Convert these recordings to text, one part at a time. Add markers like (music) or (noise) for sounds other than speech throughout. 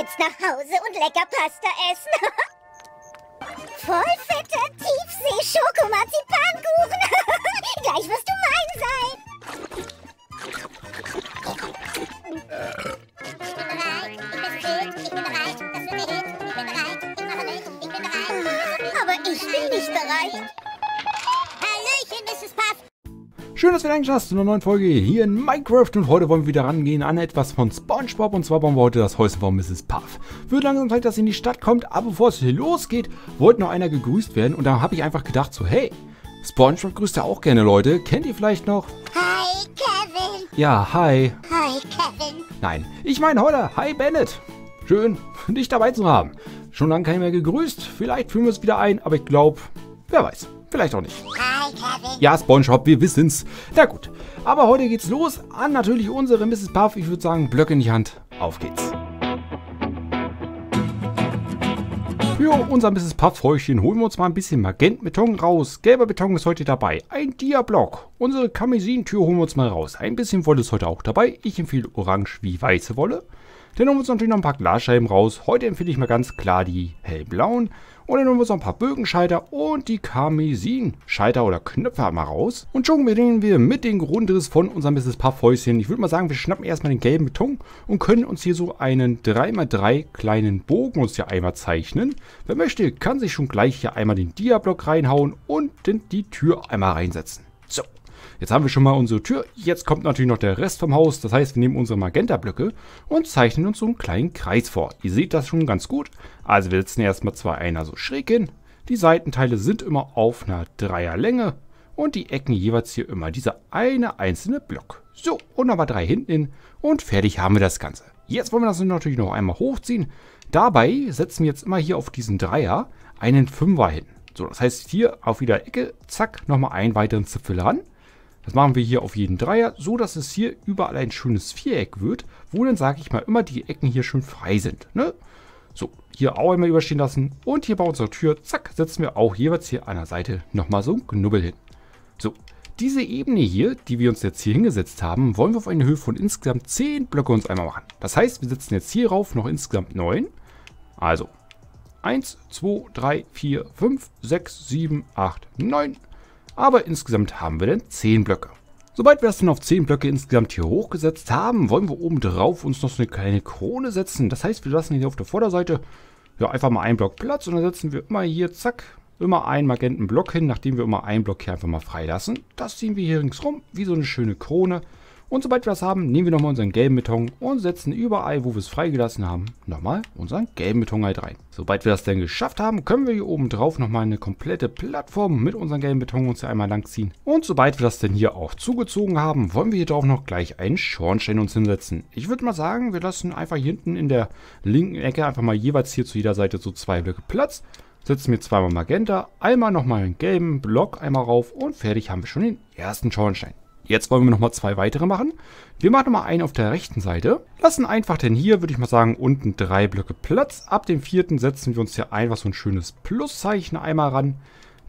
jetzt nach Hause und lecker Pasta essen. (laughs) Voll fetter Tiefsee-Schokomarzipankuchen. (laughs) Gleich wirst du mein sein. Ich bin bereit, ich bin fit, ich bin bereit, Ich bin bereit, ich mache mich, ich bin bereit. Aber ich bin nicht bereit. Schön, dass du wieder eingeschaltet hast zu einer neuen Folge hier in Minecraft und heute wollen wir wieder rangehen an etwas von Spongebob und zwar bauen wir heute das Häuschen von Mrs. Puff. Wird langsam Zeit, dass sie in die Stadt kommt, aber bevor es hier losgeht, wollte noch einer gegrüßt werden und da habe ich einfach gedacht so, hey, Spongebob grüßt ja auch gerne Leute, kennt ihr vielleicht noch? Hi Kevin! Ja, hi. Hi Kevin. Nein, ich meine heute, hi Bennett. Schön, (laughs) dich dabei zu haben. Schon lange keiner mehr gegrüßt, vielleicht fühlen wir es wieder ein, aber ich glaube, wer weiß, vielleicht auch nicht. Ja, Spongebob, wir wissen's. Na gut, aber heute geht's los an natürlich unsere Mrs. Puff. Ich würde sagen, Blöcke in die Hand. Auf geht's. Für unser Mrs. Puff-Häuschen holen wir uns mal ein bisschen Magentbeton raus. Gelber Beton ist heute dabei. Ein Diablock. Unsere Kamisin-Tür holen wir uns mal raus. Ein bisschen Wolle ist heute auch dabei. Ich empfehle orange wie weiße Wolle. Dann holen wir uns natürlich noch ein paar Glasscheiben raus. Heute empfehle ich mal ganz klar die hellblauen. Und dann holen wir uns noch ein paar Bögenscheiter und die Karmesin-Scheiter oder Knöpfe mal raus. Und schon beginnen wir mit dem Grundriss von unserem Mrs. Parfäuschen. Ich würde mal sagen, wir schnappen erstmal den gelben Beton und können uns hier so einen 3x3 kleinen Bogen uns hier einmal zeichnen. Wer möchte, kann sich schon gleich hier einmal den Diablock reinhauen und die Tür einmal reinsetzen. Jetzt haben wir schon mal unsere Tür. Jetzt kommt natürlich noch der Rest vom Haus. Das heißt, wir nehmen unsere Magenta-Blöcke und zeichnen uns so einen kleinen Kreis vor. Ihr seht das schon ganz gut. Also wir setzen erstmal zwei einer so schräg hin. Die Seitenteile sind immer auf einer Dreierlänge und die Ecken jeweils hier immer dieser eine einzelne Block. So, und nochmal drei hinten hin und fertig haben wir das Ganze. Jetzt wollen wir das natürlich noch einmal hochziehen. Dabei setzen wir jetzt immer hier auf diesen Dreier einen Fünfer hin. So, das heißt hier auf jeder Ecke, zack, nochmal einen weiteren Zipfel ran. Das machen wir hier auf jeden Dreier, so dass es hier überall ein schönes Viereck wird, wo dann, sage ich mal, immer die Ecken hier schön frei sind. Ne? So, hier auch einmal überstehen lassen und hier bei unserer Tür, zack, setzen wir auch jeweils hier an der Seite nochmal so einen Knubbel hin. So, diese Ebene hier, die wir uns jetzt hier hingesetzt haben, wollen wir auf eine Höhe von insgesamt 10 Blöcke uns einmal machen. Das heißt, wir setzen jetzt hier rauf noch insgesamt 9. Also 1, 2, 3, 4, 5, 6, 7, 8, 9, aber insgesamt haben wir dann 10 Blöcke. Sobald wir das dann auf 10 Blöcke insgesamt hier hochgesetzt haben, wollen wir oben drauf uns noch so eine kleine Krone setzen. Das heißt, wir lassen hier auf der Vorderseite ja, einfach mal einen Block Platz und dann setzen wir immer hier, zack, immer einen Magenten Block hin, nachdem wir immer einen Block hier einfach mal freilassen. Das ziehen wir hier ringsrum, wie so eine schöne Krone. Und sobald wir das haben, nehmen wir nochmal unseren gelben Beton und setzen überall, wo wir es freigelassen haben, nochmal unseren gelben Beton halt rein. Sobald wir das dann geschafft haben, können wir hier oben drauf nochmal eine komplette Plattform mit unserem gelben Beton uns hier einmal langziehen. Und sobald wir das denn hier auch zugezogen haben, wollen wir hier drauf noch gleich einen Schornstein uns hinsetzen. Ich würde mal sagen, wir lassen einfach hinten in der linken Ecke einfach mal jeweils hier zu jeder Seite so zwei Blöcke Platz setzen wir zweimal Magenta, einmal nochmal einen gelben Block einmal rauf und fertig haben wir schon den ersten Schornstein. Jetzt wollen wir nochmal zwei weitere machen. Wir machen nochmal einen auf der rechten Seite. Lassen einfach denn hier, würde ich mal sagen, unten drei Blöcke Platz. Ab dem vierten setzen wir uns hier einfach so ein schönes Pluszeichen einmal ran.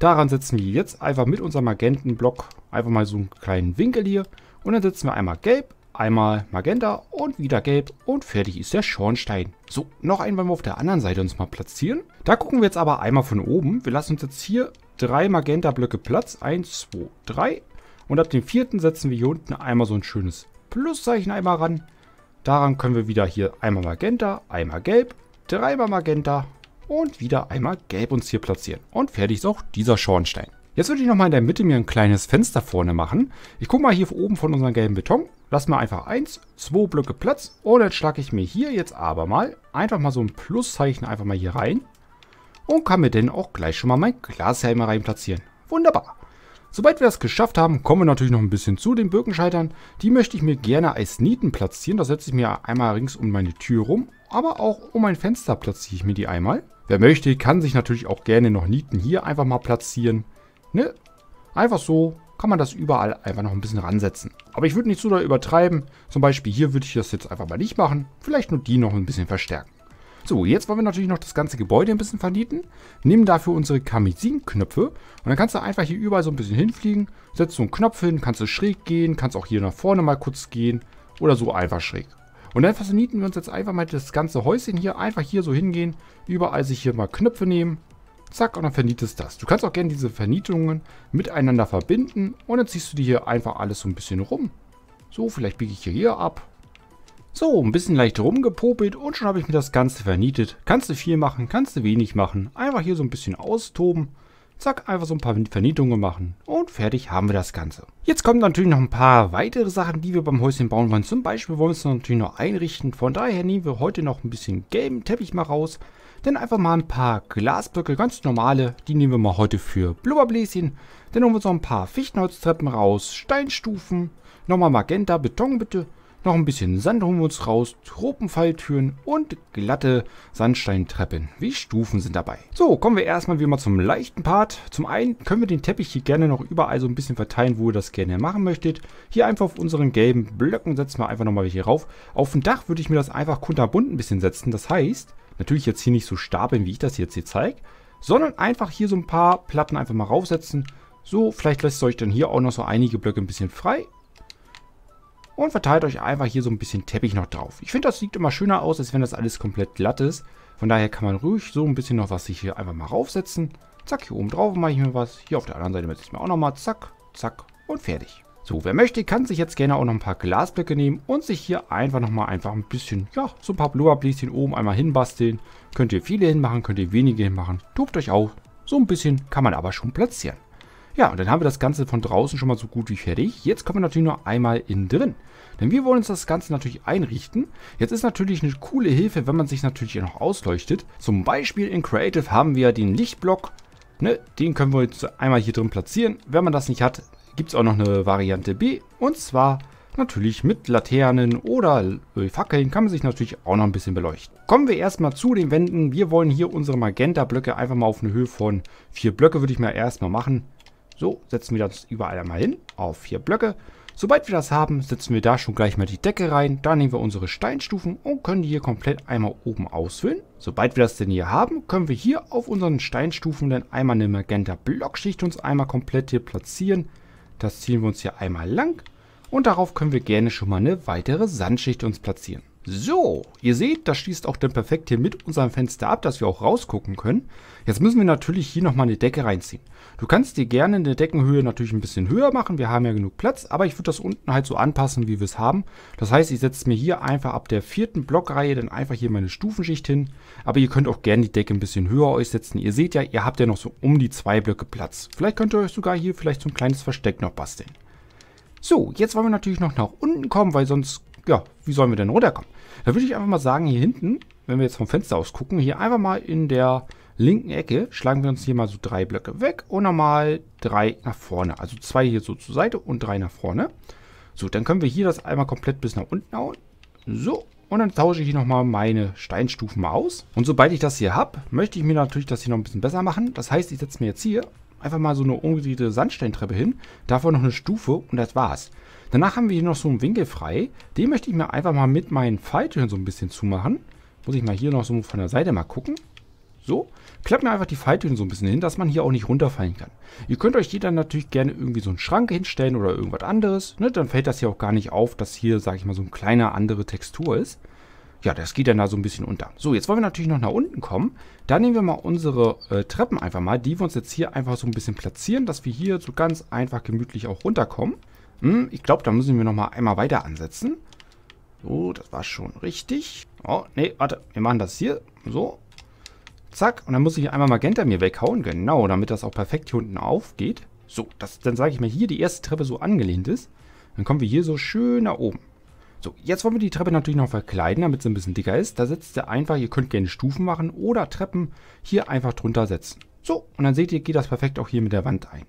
Daran setzen wir jetzt einfach mit unserem Magentenblock einfach mal so einen kleinen Winkel hier. Und dann setzen wir einmal gelb, einmal magenta und wieder gelb und fertig ist der Schornstein. So, noch einen wollen wir auf der anderen Seite uns mal platzieren. Da gucken wir jetzt aber einmal von oben. Wir lassen uns jetzt hier drei Magenta-Blöcke Platz. Eins, zwei, drei. Und ab dem vierten setzen wir hier unten einmal so ein schönes Pluszeichen einmal ran. Daran können wir wieder hier einmal Magenta, einmal Gelb, dreimal Magenta und wieder einmal Gelb uns hier platzieren. Und fertig ist auch dieser Schornstein. Jetzt würde ich nochmal in der Mitte mir ein kleines Fenster vorne machen. Ich gucke mal hier oben von unserem gelben Beton. Lass mal einfach eins, zwei Blöcke Platz. Und dann schlage ich mir hier jetzt aber mal einfach mal so ein Pluszeichen einfach mal hier rein. Und kann mir dann auch gleich schon mal mein Glashelm rein platzieren. Wunderbar. Sobald wir das geschafft haben, kommen wir natürlich noch ein bisschen zu den Birkenscheitern. Die möchte ich mir gerne als Nieten platzieren. Da setze ich mir einmal rings um meine Tür rum, aber auch um mein Fenster platziere ich mir die einmal. Wer möchte, kann sich natürlich auch gerne noch Nieten hier einfach mal platzieren. Ne? Einfach so kann man das überall einfach noch ein bisschen ransetzen. Aber ich würde nicht zu so da übertreiben. Zum Beispiel hier würde ich das jetzt einfach mal nicht machen. Vielleicht nur die noch ein bisschen verstärken. So, jetzt wollen wir natürlich noch das ganze Gebäude ein bisschen vernieten. Nehmen dafür unsere Kamizin-Knöpfe. Und dann kannst du einfach hier überall so ein bisschen hinfliegen. Setzt so einen Knopf hin, kannst du schräg gehen, kannst auch hier nach vorne mal kurz gehen. Oder so einfach schräg. Und dann vernieten wir uns jetzt einfach mal das ganze Häuschen hier. Einfach hier so hingehen, überall sich hier mal Knöpfe nehmen. Zack, und dann vernietest das. Du kannst auch gerne diese Vernietungen miteinander verbinden. Und dann ziehst du die hier einfach alles so ein bisschen rum. So, vielleicht biege ich hier, hier ab. So, ein bisschen leicht rumgepopelt und schon habe ich mir das Ganze vernietet. Kannst du viel machen, kannst du wenig machen. Einfach hier so ein bisschen austoben. Zack, einfach so ein paar Vernietungen machen und fertig haben wir das Ganze. Jetzt kommen natürlich noch ein paar weitere Sachen, die wir beim Häuschen bauen wollen. Zum Beispiel wollen wir es natürlich noch einrichten. Von daher nehmen wir heute noch ein bisschen gelben Teppich mal raus. Dann einfach mal ein paar Glasblöcke, ganz normale, die nehmen wir mal heute für Blubberbläschen. Dann holen wir uns noch ein paar Fichtenholztreppen raus, Steinstufen, nochmal Magenta, Beton bitte noch ein bisschen Sand holen wir uns raus, Tropenfalltüren und glatte Sandsteintreppen. Wie Stufen sind dabei. So, kommen wir erstmal wie immer zum leichten Part. Zum einen können wir den Teppich hier gerne noch überall so ein bisschen verteilen, wo ihr das gerne machen möchtet. Hier einfach auf unseren gelben Blöcken setzen wir einfach nochmal welche rauf. Auf dem Dach würde ich mir das einfach kunterbunt ein bisschen setzen. Das heißt, natürlich jetzt hier nicht so stapeln, wie ich das jetzt hier zeige, sondern einfach hier so ein paar Platten einfach mal raufsetzen. So, vielleicht lässt ihr euch dann hier auch noch so einige Blöcke ein bisschen frei und verteilt euch einfach hier so ein bisschen Teppich noch drauf. Ich finde, das sieht immer schöner aus, als wenn das alles komplett glatt ist. Von daher kann man ruhig so ein bisschen noch was sich hier einfach mal raufsetzen. Zack, hier oben drauf mache ich mir was. Hier auf der anderen Seite setze ich mir auch nochmal. Zack, zack und fertig. So, wer möchte, kann sich jetzt gerne auch noch ein paar Glasblöcke nehmen und sich hier einfach nochmal einfach ein bisschen, ja, so ein paar Blubberbläschen oben einmal hinbasteln. Könnt ihr viele hinmachen, könnt ihr wenige hinmachen. Tobt euch auch. So ein bisschen kann man aber schon platzieren. Ja, und dann haben wir das Ganze von draußen schon mal so gut wie fertig. Jetzt kommen wir natürlich noch einmal innen drin. Denn wir wollen uns das Ganze natürlich einrichten. Jetzt ist natürlich eine coole Hilfe, wenn man sich natürlich hier noch ausleuchtet. Zum Beispiel in Creative haben wir den Lichtblock. Ne, den können wir jetzt einmal hier drin platzieren. Wenn man das nicht hat, gibt es auch noch eine Variante B. Und zwar natürlich mit Laternen oder äh, Fackeln kann man sich natürlich auch noch ein bisschen beleuchten. Kommen wir erstmal zu den Wänden. Wir wollen hier unsere Magenta-Blöcke einfach mal auf eine Höhe von vier Blöcke, würde ich mir erstmal machen. So, setzen wir das überall einmal hin auf vier Blöcke. Sobald wir das haben, setzen wir da schon gleich mal die Decke rein. Da nehmen wir unsere Steinstufen und können die hier komplett einmal oben ausfüllen. Sobald wir das denn hier haben, können wir hier auf unseren Steinstufen dann einmal eine Magenta Blockschicht uns einmal komplett hier platzieren. Das ziehen wir uns hier einmal lang. Und darauf können wir gerne schon mal eine weitere Sandschicht uns platzieren. So, ihr seht, das schließt auch dann perfekt hier mit unserem Fenster ab, dass wir auch rausgucken können. Jetzt müssen wir natürlich hier nochmal eine Decke reinziehen. Du kannst dir gerne eine Deckenhöhe natürlich ein bisschen höher machen, wir haben ja genug Platz, aber ich würde das unten halt so anpassen, wie wir es haben. Das heißt, ich setze mir hier einfach ab der vierten Blockreihe dann einfach hier meine Stufenschicht hin. Aber ihr könnt auch gerne die Decke ein bisschen höher euch setzen. Ihr seht ja, ihr habt ja noch so um die zwei Blöcke Platz. Vielleicht könnt ihr euch sogar hier vielleicht so ein kleines Versteck noch basteln. So, jetzt wollen wir natürlich noch nach unten kommen, weil sonst ja, wie sollen wir denn runterkommen? Da würde ich einfach mal sagen, hier hinten, wenn wir jetzt vom Fenster aus gucken, hier einfach mal in der linken Ecke schlagen wir uns hier mal so drei Blöcke weg und nochmal drei nach vorne. Also zwei hier so zur Seite und drei nach vorne. So, dann können wir hier das einmal komplett bis nach unten hauen. So, und dann tausche ich hier nochmal meine Steinstufen aus. Und sobald ich das hier habe, möchte ich mir natürlich das hier noch ein bisschen besser machen. Das heißt, ich setze mir jetzt hier einfach mal so eine umgedrehte Sandsteintreppe hin, davor noch eine Stufe und das war's. Danach haben wir hier noch so einen Winkel frei. Den möchte ich mir einfach mal mit meinen Falltüren so ein bisschen zumachen. Muss ich mal hier noch so von der Seite mal gucken. So, klappt mir einfach die Falltüren so ein bisschen hin, dass man hier auch nicht runterfallen kann. Ihr könnt euch hier dann natürlich gerne irgendwie so einen Schrank hinstellen oder irgendwas anderes. Ne? Dann fällt das hier auch gar nicht auf, dass hier, sag ich mal, so eine kleine andere Textur ist ja, das geht dann da so ein bisschen unter. So, jetzt wollen wir natürlich noch nach unten kommen. Da nehmen wir mal unsere äh, Treppen einfach mal, die wir uns jetzt hier einfach so ein bisschen platzieren, dass wir hier so ganz einfach gemütlich auch runterkommen. Hm, ich glaube, da müssen wir nochmal einmal weiter ansetzen. So, das war schon richtig. Oh, nee, warte, wir machen das hier. So. Zack, und dann muss ich einmal Magenta mir weghauen, genau, damit das auch perfekt hier unten aufgeht. So, das, dann sage ich mal, hier die erste Treppe so angelehnt ist. Dann kommen wir hier so schön nach oben. So, jetzt wollen wir die Treppe natürlich noch verkleiden, damit sie ein bisschen dicker ist. Da setzt ihr einfach, ihr könnt gerne Stufen machen oder Treppen hier einfach drunter setzen. So, und dann seht ihr, geht das perfekt auch hier mit der Wand ein.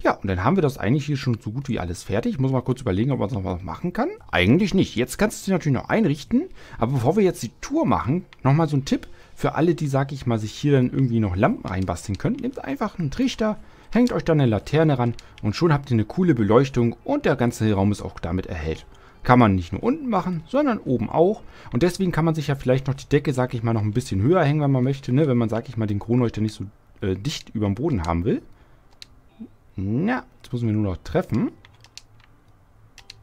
Ja, und dann haben wir das eigentlich hier schon so gut wie alles fertig. Ich muss mal kurz überlegen, ob man noch was machen kann. Eigentlich nicht. Jetzt kannst du sie natürlich noch einrichten. Aber bevor wir jetzt die Tour machen, nochmal so ein Tipp für alle, die, sag ich mal, sich hier dann irgendwie noch Lampen reinbasteln können. Nehmt einfach einen Trichter, hängt euch dann eine Laterne ran und schon habt ihr eine coole Beleuchtung und der ganze Raum ist auch damit erhellt kann man nicht nur unten machen, sondern oben auch. Und deswegen kann man sich ja vielleicht noch die Decke, sag ich mal, noch ein bisschen höher hängen, wenn man möchte, ne? wenn man, sag ich mal, den Kronleuchter nicht so äh, dicht über dem Boden haben will. Na, jetzt müssen wir nur noch treffen.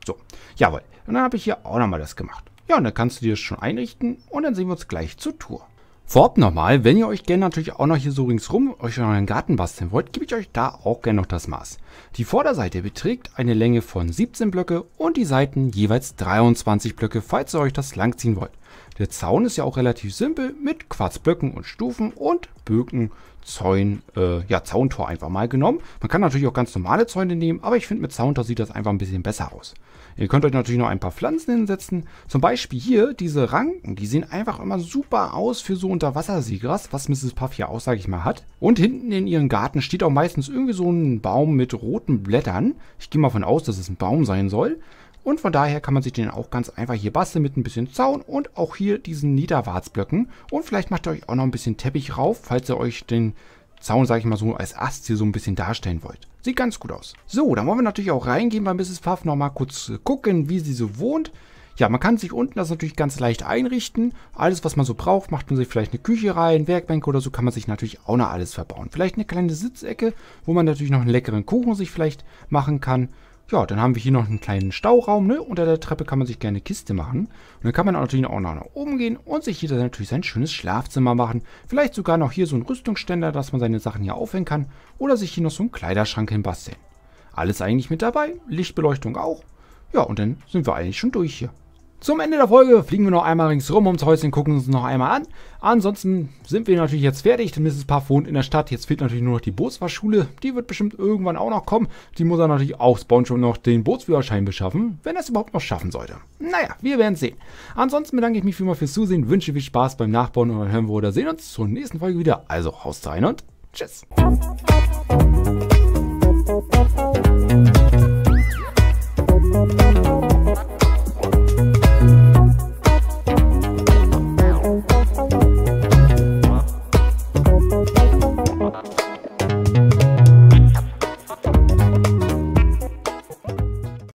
So, jawohl. Und dann habe ich hier auch nochmal das gemacht. Ja, und dann kannst du dir das schon einrichten und dann sehen wir uns gleich zur Tour. Vorab nochmal, wenn ihr euch gerne natürlich auch noch hier so ringsrum euch in euren Garten basteln wollt, gebe ich euch da auch gerne noch das Maß. Die Vorderseite beträgt eine Länge von 17 Blöcke und die Seiten jeweils 23 Blöcke, falls ihr euch das langziehen wollt. Der Zaun ist ja auch relativ simpel mit Quarzblöcken und Stufen und Birken, Zäun, äh, ja, Zauntor einfach mal genommen. Man kann natürlich auch ganz normale Zäune nehmen, aber ich finde mit Zauntor sieht das einfach ein bisschen besser aus. Ihr könnt euch natürlich noch ein paar Pflanzen hinsetzen. Zum Beispiel hier diese Ranken, die sehen einfach immer super aus für so Unterwassersiegras, was Mrs. Puff hier auch, sage ich mal, hat. Und hinten in ihrem Garten steht auch meistens irgendwie so ein Baum mit roten Blättern. Ich gehe mal von aus, dass es ein Baum sein soll. Und von daher kann man sich den auch ganz einfach hier basteln mit ein bisschen Zaun und auch hier diesen Niederwarzblöcken. Und vielleicht macht ihr euch auch noch ein bisschen Teppich rauf, falls ihr euch den Zaun, sage ich mal so, als Ast hier so ein bisschen darstellen wollt. Sieht ganz gut aus. So, dann wollen wir natürlich auch reingehen bei Mrs. Puff, nochmal kurz gucken, wie sie so wohnt. Ja, man kann sich unten das natürlich ganz leicht einrichten. Alles, was man so braucht, macht man sich vielleicht eine Küche rein, Werkbänke oder so, kann man sich natürlich auch noch alles verbauen. Vielleicht eine kleine Sitzecke, wo man natürlich noch einen leckeren Kuchen sich vielleicht machen kann. Ja, dann haben wir hier noch einen kleinen Stauraum. Ne? Unter der Treppe kann man sich gerne eine Kiste machen. Und dann kann man natürlich auch noch nach oben gehen und sich hier dann natürlich sein schönes Schlafzimmer machen. Vielleicht sogar noch hier so einen Rüstungsständer, dass man seine Sachen hier aufhängen kann. Oder sich hier noch so einen Kleiderschrank hinbasteln. Alles eigentlich mit dabei. Lichtbeleuchtung auch. Ja, und dann sind wir eigentlich schon durch hier. Zum Ende der Folge fliegen wir noch einmal ringsrum ums Häuschen, gucken uns noch einmal an. Ansonsten sind wir natürlich jetzt fertig, denn es ist Parfon in der Stadt. Jetzt fehlt natürlich nur noch die Bootsfahrschule. Die wird bestimmt irgendwann auch noch kommen. Die muss er natürlich auch spawnen, schon noch den Bootsführerschein beschaffen, wenn er es überhaupt noch schaffen sollte. Naja, wir werden sehen. Ansonsten bedanke ich mich vielmals fürs Zusehen, wünsche viel Spaß beim Nachbauen und dann hören wir oder sehen uns zur nächsten Folge wieder. Also haust rein und tschüss.